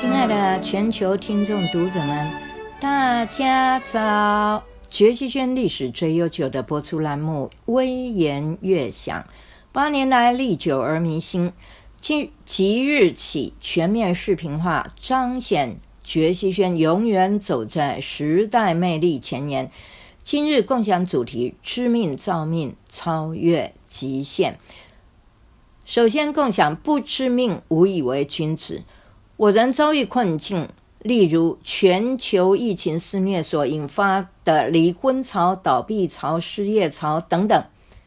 亲爱的全球听众、读者们，大家早！爵士圈历史最悠久的播出栏目《微言悦享》，八年来历久而弥新。今即日起全面视频化，彰显爵士圈永远走在时代魅力前沿。今日共享主题：知命造命，超越极限。首先共享：不知命，无以为君子。我然遭遇困境，例如全球疫情肆虐所引发的离婚潮、倒闭潮、失业潮等等，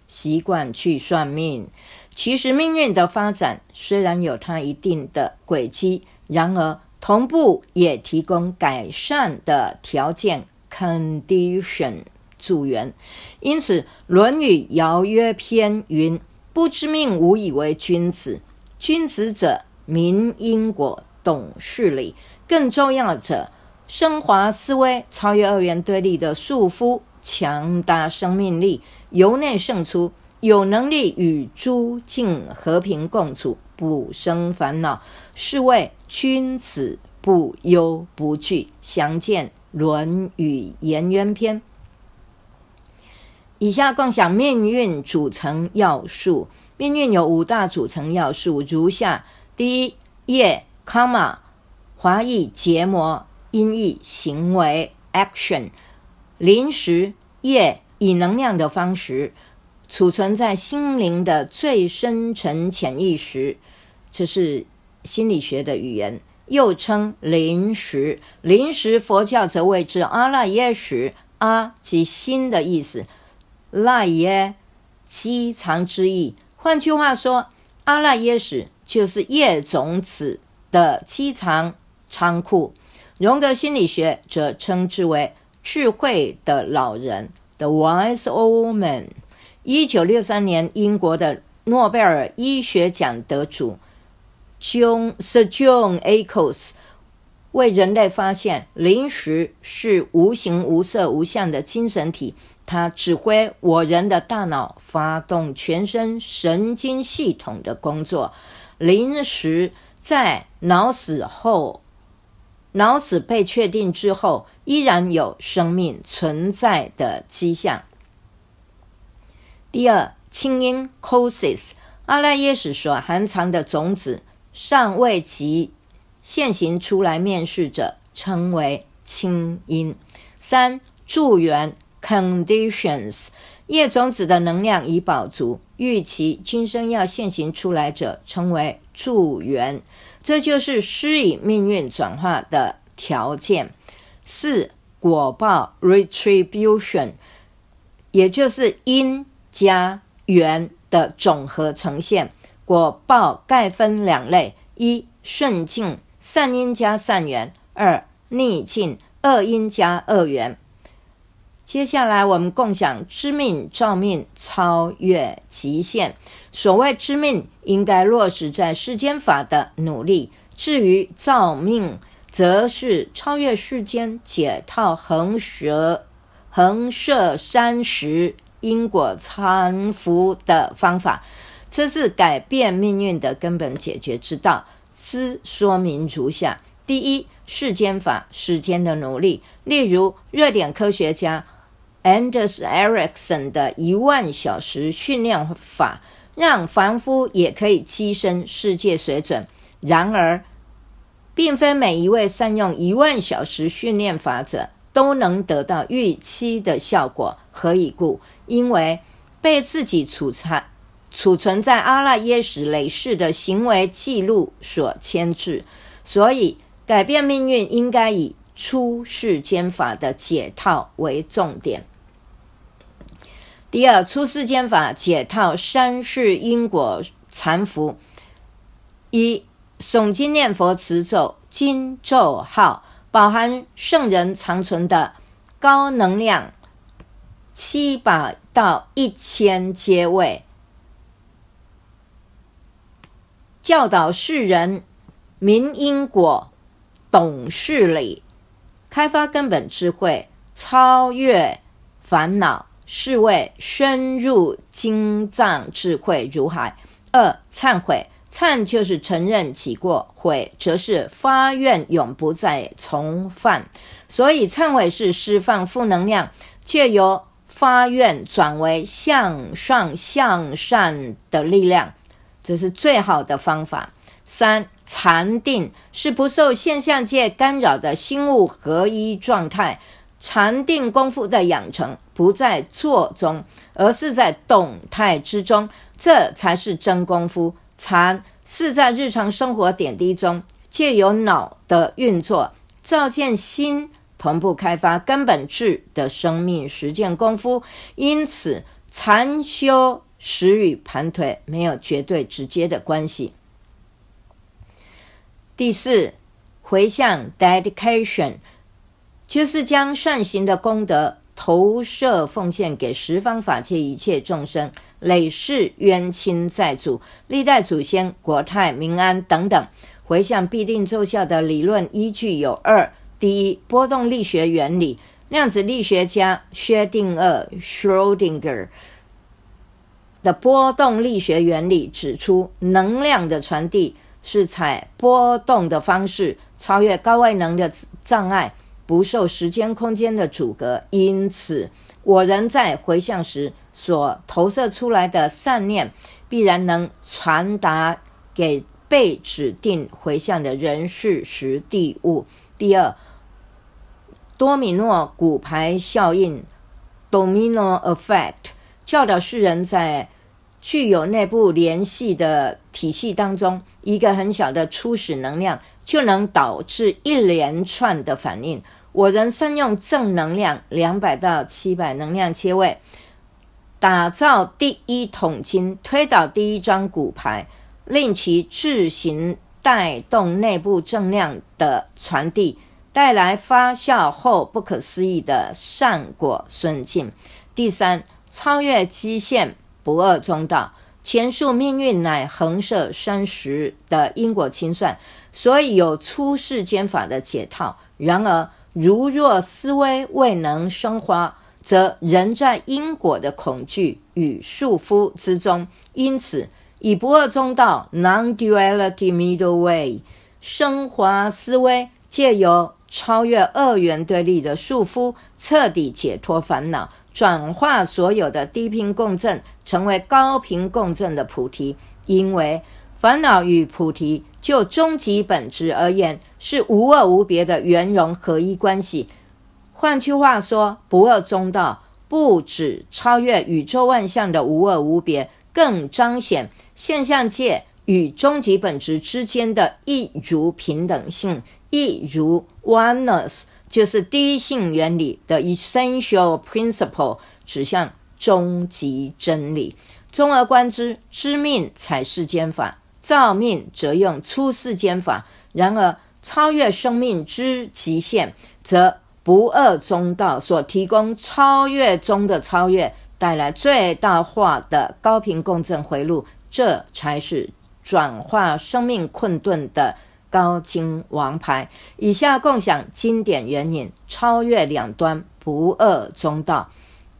习惯去算命。其实命运的发展虽然有它一定的轨迹，然而同步也提供改善的条件 （condition） 助缘。因此，《论语·尧曰篇》云：“不知命，无以为君子。君子者，明因果。”懂事理，更重要者，升华思维，超越二元对立的束缚，强大生命力由内胜出，有能力与诸境和平共处，不生烦恼，是谓君子不忧不惧。详见《论语颜渊篇》。以下共享命运组成要素，命运有五大组成要素，如下：第一，业。comma 华译结膜音译行为 action 临时业以能量的方式储存在心灵的最深层潜意识，这是心理学的语言，又称临时。临时佛教则谓之阿赖耶识，阿即心的意思，赖耶基藏之意。换句话说，阿赖耶识就是业种子。的凄惨仓库，荣格心理学则称之为智慧的老人，the wise old man。一九六三年，英国的诺贝尔医学奖得主 John Sir John Eccles 为人类发现，灵识是无形无色无相的精神体，它指挥我人的大脑，发动全身神经系统的工作，灵识。在脑死后，脑死被确定之后，依然有生命存在的迹象。第二，轻音 c a u s e s 阿赖耶识所含藏的种子尚未及现行出来，面试者称为轻音。三助缘 （conditions） 业种子的能量已饱足，预期今生要现行出来者称为。助缘，这就是施以命运转化的条件。四果报 （retribution） 也就是因加缘的总和呈现。果报概分两类：一顺境，善因加善缘；二逆境，恶因加恶缘。接下来，我们共享知命、造命、超越极限。所谓知命，应该落实在世间法的努力；至于造命，则是超越世间、解套横蛇、横摄三识因果缠缚的方法。这是改变命运的根本解决之道。之说明如下。第一世间法，世间的奴隶。例如热点科学家 Anders Ericsson 的一万小时训练法，让凡夫也可以跻身世界水准。然而，并非每一位善用一万小时训练法者都能得到预期的效果。何以故？因为被自己储藏、储存在阿赖耶识累世的行为记录所牵制，所以。改变命运应该以出世间法的解套为重点。第二，出世间法解套，三世因果残服。一诵经念佛持咒，经咒号饱含圣人长存的高能量，七百到一千阶位，教导世人明因果。懂事理，开发根本智慧，超越烦恼，是为深入精藏智慧如海。二、忏悔，忏就是承认己过，悔则是发愿永不再重犯。所以忏悔是释放负能量，借由发愿转为向上向善的力量，这是最好的方法。三。禅定是不受现象界干扰的心物合一状态。禅定功夫的养成不在坐中，而是在动态之中，这才是真功夫。禅是在日常生活点滴中，借由脑的运作，照见心，同步开发根本质的生命实践功夫。因此，禅修时与盘腿没有绝对直接的关系。第四，回向 （dedication） 就是将善行的功德投射奉献给十方法界一切众生、累世冤亲债主、历代祖先、国泰民安等等。回向必定奏效的理论依据有二：第一，波动力学原理，量子力学家薛定谔 （Schrodinger） 的波动力学原理指出，能量的传递。是采波动的方式超越高外能的障碍，不受时间空间的阻隔。因此，我人在回向时所投射出来的善念，必然能传达给被指定回向的人事、时地物。第二，多米诺骨牌效应 （domino effect） 教导世人在。具有内部联系的体系当中，一个很小的初始能量就能导致一连串的反应。我人善用正能量，两百到七百能量切位，打造第一桶金，推倒第一张骨牌，令其自行带动内部正量的传递，带来发酵后不可思议的善果顺境。第三，超越极限。不二中道，前述命运乃横设三十的因果清算，所以有出世间法的解套。然而，如若思维未能升华，则人在因果的恐惧与束缚之中。因此，以不二中道 （Non-Duality Middle Way） 升华思维，借由超越二元对立的束缚，彻底解脱烦恼。转化所有的低频共振成为高频共振的菩提，因为烦恼与菩提就终极本质而言是无二无别的圆融合一关系。换句话说，不二中道不止超越宇宙万象的无二无别，更彰显现象界与终极本质之间的一如平等性，一如 oneness。就是第一性原理的 essential principle 指向终极真理。综而观之，知命采世间法，造命则用出世间法。然而，超越生命之极限，则不二中道所提供超越中的超越，带来最大化的高频共振回路，这才是转化生命困顿的。高清王牌以下共享经典援引，超越两端不二中道。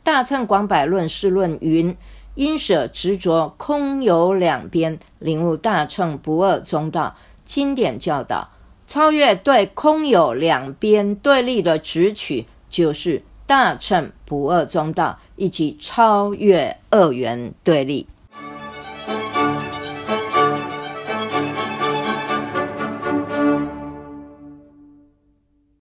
大乘广百论释论云：因舍执着空有两边，领悟大乘不二中道。经典教导超越对空有两边对立的执取，就是大乘不二中道，以及超越二元对立。